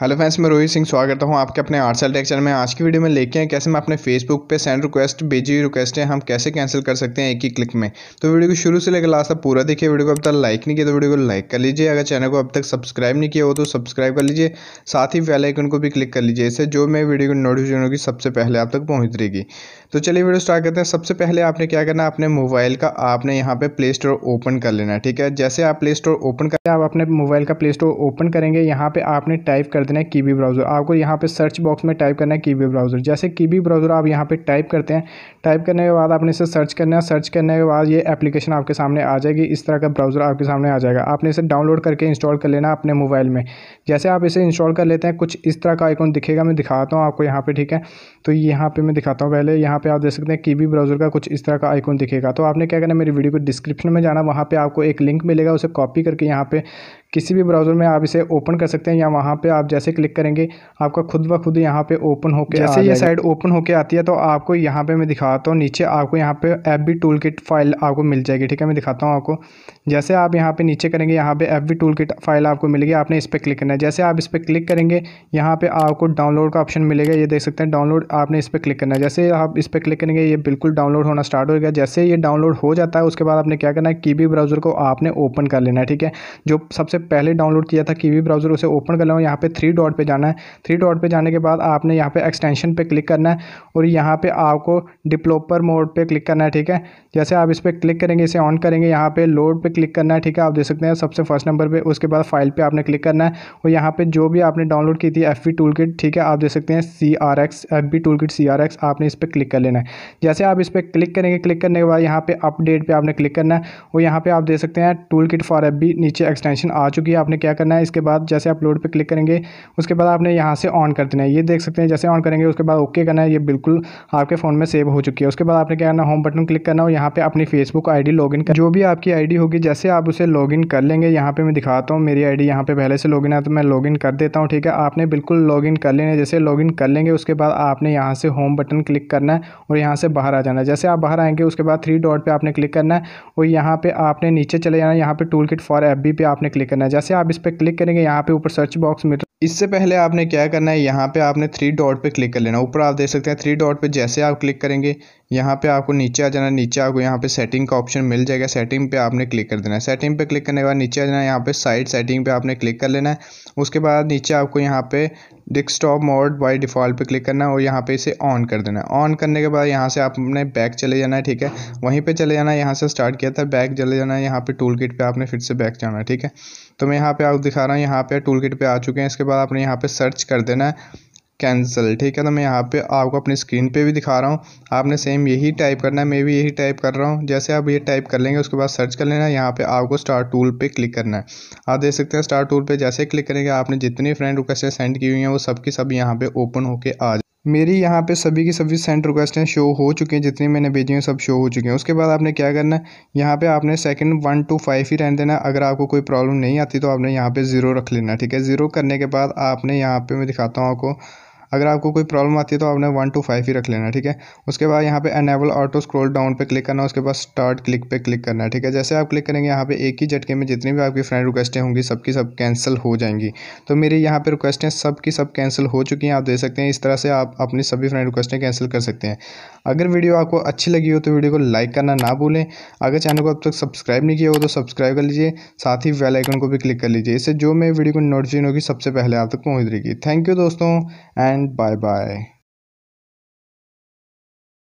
Hello friends मैं रोहित सिंह स्वागत करता हूँ आपके अपने सेल टेक्चर में आज की वीडियो में लेके हैं कैसे हम अपने फेसबुक पे सेंड रिक्वेस्ट भेजी हुई रिक्वेस्ट है हम कैसे कैंसिल कर सकते हैं एक ही क्लिक में तो वीडियो को शुरू से लेकर लास्ट तक पूरा देखिए वीडियो को अब तक लाइक नहीं किया तो वीडियो को लाइक कर लीजिए अगर चैनल को अब तक सब्सक्राइब नहीं किया हो तो सब्सक्राइब कर लीजिए साथ ही बेल आइकन को भी क्लिक कर लीजिए इससे जो मैं वीडियो की नोटिफिकेशन होगी सबसे पहले आप तक पहुँच रहेगी तो चलिए वीडियो स्टार्ट करते हैं सबसे पहले आपने क्या करना अपने मोबाइल का आपने यहाँ पर प्ले स्टोर ओपन कर लेना ठीक है जैसे आप प्ले स्टोर ओपन करें आप अपने मोबाइल का प्ले स्टोर ओपन करेंगे यहाँ पर आपने टाइप कर देना है कीवी ब्राउज़र आपको यहाँ पे सर्च बॉक्स में टाइप करना है कीवी ब्राउज़र जैसे कीवी ब्राउज़र आप यहाँ पे टाइप करते हैं टाइप करने के बाद आपने इसे सर्च करना है सर्च करने के बाद ये एप्लीकेशन आपके सामने आ जाएगी इस तरह का ब्राउज़र आपके सामने आ जाएगा आपने इसे डाउनलोड करके इंस्टॉल कर लेना अपने मोबाइल में जैसे आप इसे इंस्टॉल कर लेते हैं कुछ इस तरह का आइकॉन दिखेगा मैं दिखाता हूँ आपको यहाँ पर ठीक है तो यहाँ पर मैं दिखाता हूँ पहले यहाँ पर आप देख सकते हैं की ब्राउज़र का कुछ इस तरह का आइकॉन दिखेगा तो आपने क्या करना मेरी वीडियो को डिस्क्रिप्शन में जाना वहाँ पर आपको एक लिंक मिलेगा उसे कॉपी करके यहाँ पर किसी भी ब्राउज़र में आप इसे ओपन कर सकते हैं या वहाँ पे आप जैसे क्लिक करेंगे आपका खुद ब खुद यहाँ पे ओपन होकर जैसे ये साइड ओपन होकर आती है तो आपको यहाँ पे मैं दिखाता हूँ नीचे आपको यहाँ पे F B tool kit file आपको मिल जाएगी ठीक है मैं दिखाता हूँ आपको जैसे आप यहाँ पे नीचे करेंगे यहाँ पे F B tool kit file आपको मिलेगी आपने इस पर क्लिक करना है जैसे आप इस पर क्लिक करेंगे यहाँ पर आपको डाउनलोड का ऑप्शन मिलेगा ये देख सकते हैं डाउनलोड आपने इस पर क्लिक करना है जैसे आप इस पर क्लिक करेंगे ये बिल्कुल डाउनलोड होना स्टार्ट होगा जैसे ये डाउनलोड हो जाता है उसके बाद आपने क्या करना है की ब्राउज़र को आपने ओपन कर लेना है ठीक है जो सबसे पहले डाउनलोड किया था कीवी ब्राउज़र उसे ओपन कर लें यहाँ पे थ्री डॉट पे जाना है थ्री डॉट पे जाने के बाद आपने यहाँ पे एक्सटेंशन पे क्लिक करना है और यहाँ पे आपको डिप्लोपर मोड पे क्लिक करना है ठीक है जैसे आप इस पर क्लिक करेंगे इसे ऑन करेंगे यहाँ पे लोड पे क्लिक करना है ठीक है आप देख सकते हैं सबसे फर्स्ट नंबर पर उसके बाद फाइल पर आपने क्लिक करना है और यहाँ पर जो भी आपने डाउनलोड की थी एफ टूल किट ठीक है आप देख सकते हैं C R X F B tool toolkit C R X आपने इस पर क्लिक कर लेना है जैसे आप इस पर क्लिक करेंगे क्लिक करने के बाद यहाँ पर अपडेट पर आपने क्लिक करना है और यहाँ पर आप देख सकते हैं toolkit for F B नीचे एक्सटेंशन आ आ चुकी है आपने क्या करना है इसके बाद जैसे आप लोड पर क्लिक करेंगे उसके बाद आपने यहाँ से ऑन कर देना है ये देख सकते हैं जैसे ऑन करेंगे उसके बाद ओके करना है ये बिल्कुल आपके फ़ोन में सेव हो चुकी है उसके बाद आपने क्या करना होम बटन क्लिक करना और यहाँ पर अपनी फेसबुक आई डी लॉगिन जो भी आपकी आई डी होगी जैसे आप उसे लॉगिन कर लेंगे यहाँ पर मैं दिखाता हूँ मेरी आई डी यहाँ पर पहले से लॉगिन है तो मैं लॉगिन कर देता हूँ ठीक है आपने बिल्कुल लॉगिन कर लेना जैसे लॉगिन कर लेंगे उसके बाद आपने यहाँ से होम बटन क्लिक करना है और यहाँ से बाहर आ जाना है जैसे आप बाहर आएंगे उसके बाद थ्री डॉट पर आपने क्लिक करना है और यहाँ पर आपने नीचे चले जाना है यहाँ पर toolkit for F B पे आपने क्लिक करना है जैसे आप इस पर क्लिक करेंगे यहाँ पे ऊपर सर्च बॉक्स में इससे पहले आपने क्या करना है यहाँ पे आपने थ्री डॉट पे क्लिक कर लेना ऊपर आप देख सकते हैं थ्री डॉट पे जैसे आप क्लिक करेंगे यहाँ पे आपको नीचे आ जाना नीचे आपको यहाँ पे सेटिंग का ऑप्शन मिल जाएगा सेटिंग पे आपने क्लिक कर देना है सेटिंग पे क्लिक करने के बाद नीचे आ जाना यहाँ पे साइड सेटिंग पे आपने क्लिक कर लेना है उसके बाद नीचे आपको यहाँ पे डिस्कटॉप मोड बाय डिफ़ॉल्ट पे क्लिक करना है और यहाँ पे इसे ऑन कर देना है ऑन करने के बाद यहाँ से आपने बैक चले जाना है ठीक है वहीं पर चले जाना है यहाँ से स्टार्ट किया था बैक चले जाना है यहाँ पे टूल किट आपने फिर से बैक जाना है ठीक है तो मैं यहाँ पे आपको दिखा रहा हूँ यहाँ पे टूल किट आ चुके हैं इसके बाद आपने यहाँ पे सर्च कर देना है कैंसिल ठीक है तो मैं यहाँ पे आपको अपनी स्क्रीन पे भी दिखा रहा हूँ आपने सेम यही टाइप करना है मैं भी यही टाइप कर रहा हूँ जैसे आप ये टाइप कर लेंगे उसके बाद सर्च कर लेना यहाँ पे आपको स्टार टूल पे क्लिक करना है आप देख सकते हैं स्टार टूल पे जैसे क्लिक करेंगे आपने जितनी फ्रेंड रिक्वेस्टें सेंड की हुई हैं वो सबकी सब यहाँ पे ओपन होकर आ मेरी यहाँ पे सभी की सभी सेंड रिक्वेस्टें शो हो चुकी हैं जितनी मैंने भेजी हैं सब शो हो चुकी हैं उसके बाद आपने क्या करना है यहाँ पे आपने सेकंड वन टू फाइव ही रहने देना है अगर आपको कोई प्रॉब्लम नहीं आती तो आपने यहाँ पे ज़ीरो रख लेना ठीक है ज़ीरो करने के बाद आपने यहाँ पे मैं दिखाता हूँ आपको अगर आपको कोई प्रॉब्लम आती है तो आपने वन टू फाइव ही रख लेना ठीक है उसके बाद यहाँ पे अनेबल ऑटो स्क्रॉल डाउन पे क्लिक करना उसके बाद स्टार्ट क्लिक पे क्लिक करना है ठीक है जैसे आप क्लिक करेंगे यहाँ पे एक ही झटके में जितनी भी आपकी फ्रेंड रिक्वेस्टें होंगी सबकी सब कैंसिल हो जाएंगी तो मेरी यहाँ पर रिक्वेस्टें सबकी सब कैंसिल हो चुकी हैं आप देख सकते हैं इस तरह से आप अपनी सभी फ्रेंड रिक्वेस्टें कैंसिल कर सकते हैं अगर वीडियो आपको अच्छी लगी हो तो वीडियो को लाइक करना ना भूलें अगर चैनल को अब तक सब्सक्राइब नहीं किया हो तो सब्सक्राइब कर लीजिए साथ ही वेल आइकन को भी क्लिक कर लीजिए इससे जो मेरी वीडियो को नोटिफिकेशन होगी सबसे पहले आप तक पहुँच देगी थैंक यू दोस्तों एंड bye bye.